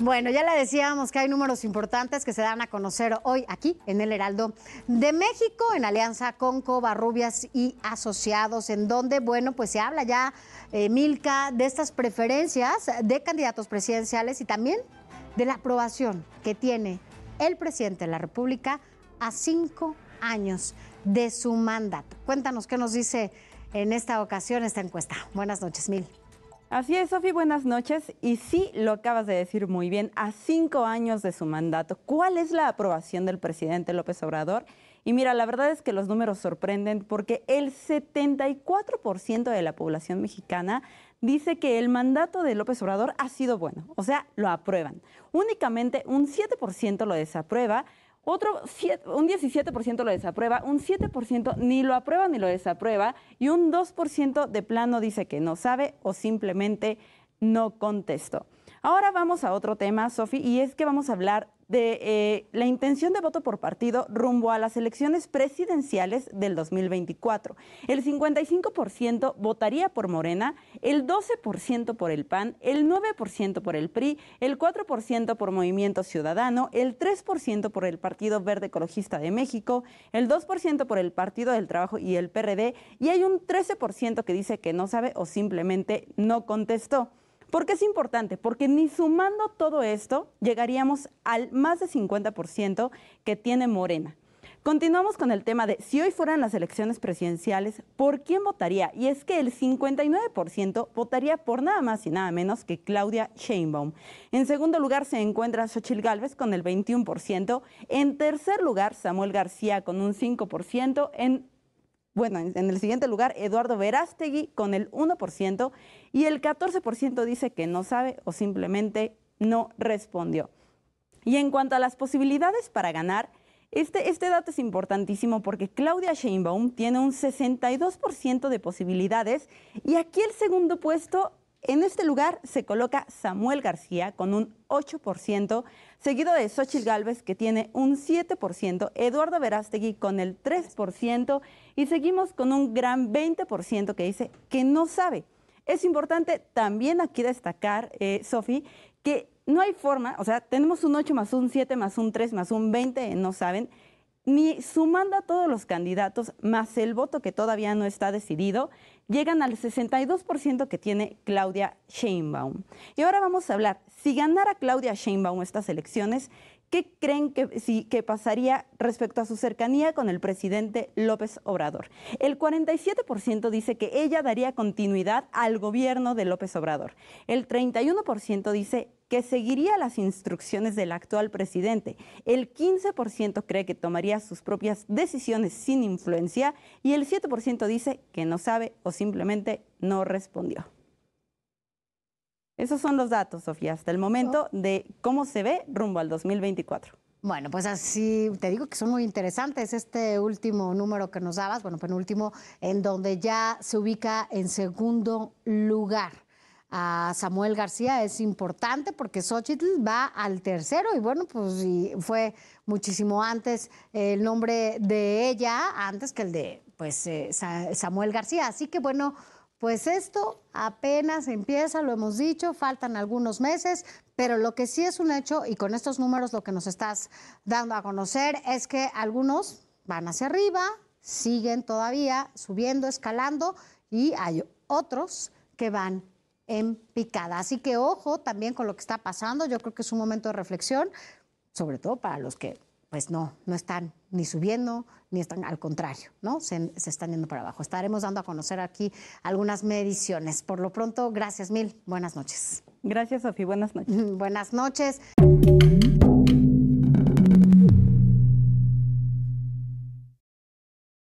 Bueno, ya le decíamos que hay números importantes que se dan a conocer hoy aquí en el Heraldo de México, en alianza con Covarrubias y Asociados, en donde, bueno, pues se habla ya, eh, Milka, de estas preferencias de candidatos presidenciales y también de la aprobación que tiene el presidente de la República a cinco años de su mandato. Cuéntanos qué nos dice en esta ocasión esta encuesta. Buenas noches, Mil. Así es, Sofi, buenas noches. Y sí, lo acabas de decir muy bien, a cinco años de su mandato, ¿cuál es la aprobación del presidente López Obrador? Y mira, la verdad es que los números sorprenden porque el 74% de la población mexicana dice que el mandato de López Obrador ha sido bueno, o sea, lo aprueban. Únicamente un 7% lo desaprueba otro, un 17% lo desaprueba, un 7% ni lo aprueba ni lo desaprueba y un 2% de plano dice que no sabe o simplemente no contestó. Ahora vamos a otro tema, Sofi, y es que vamos a hablar de eh, la intención de voto por partido rumbo a las elecciones presidenciales del 2024. El 55% votaría por Morena, el 12% por el PAN, el 9% por el PRI, el 4% por Movimiento Ciudadano, el 3% por el Partido Verde Ecologista de México, el 2% por el Partido del Trabajo y el PRD, y hay un 13% que dice que no sabe o simplemente no contestó. ¿Por qué es importante? Porque ni sumando todo esto llegaríamos al más de 50% que tiene Morena. Continuamos con el tema de si hoy fueran las elecciones presidenciales, ¿por quién votaría? Y es que el 59% votaría por nada más y nada menos que Claudia Sheinbaum. En segundo lugar se encuentra Xochil Gálvez con el 21%. En tercer lugar, Samuel García con un 5%. En bueno, en el siguiente lugar, Eduardo Verástegui con el 1% y el 14% dice que no sabe o simplemente no respondió. Y en cuanto a las posibilidades para ganar, este, este dato es importantísimo porque Claudia Sheinbaum tiene un 62% de posibilidades y aquí el segundo puesto en este lugar se coloca Samuel García con un 8%, seguido de Xochitl Galvez que tiene un 7%, Eduardo Verástegui con el 3% y seguimos con un gran 20% que dice que no sabe. Es importante también aquí destacar, eh, Sofi, que no hay forma, o sea, tenemos un 8 más un 7 más un 3 más un 20 no saben, ni sumando a todos los candidatos, más el voto que todavía no está decidido, llegan al 62% que tiene Claudia Sheinbaum. Y ahora vamos a hablar, si ganara Claudia Sheinbaum estas elecciones, ¿qué creen que, que pasaría respecto a su cercanía con el presidente López Obrador? El 47% dice que ella daría continuidad al gobierno de López Obrador. El 31% dice que seguiría las instrucciones del actual presidente. El 15% cree que tomaría sus propias decisiones sin influencia y el 7% dice que no sabe o simplemente no respondió. Esos son los datos, Sofía, hasta el momento oh. de cómo se ve rumbo al 2024. Bueno, pues así te digo que son muy interesantes. Este último número que nos dabas, bueno, penúltimo, en donde ya se ubica en segundo lugar a Samuel García es importante porque Xochitl va al tercero y bueno, pues fue muchísimo antes el nombre de ella, antes que el de pues eh, Samuel García. Así que bueno, pues esto apenas empieza, lo hemos dicho, faltan algunos meses, pero lo que sí es un hecho, y con estos números lo que nos estás dando a conocer es que algunos van hacia arriba, siguen todavía subiendo, escalando, y hay otros que van en picada. Así que ojo también con lo que está pasando. Yo creo que es un momento de reflexión, sobre todo para los que pues no, no están ni subiendo, ni están al contrario, ¿no? Se, se, están yendo para abajo. Estaremos dando a conocer aquí algunas mediciones. Por lo pronto, gracias mil. Buenas noches. Gracias, Sofi. Buenas noches. Buenas noches.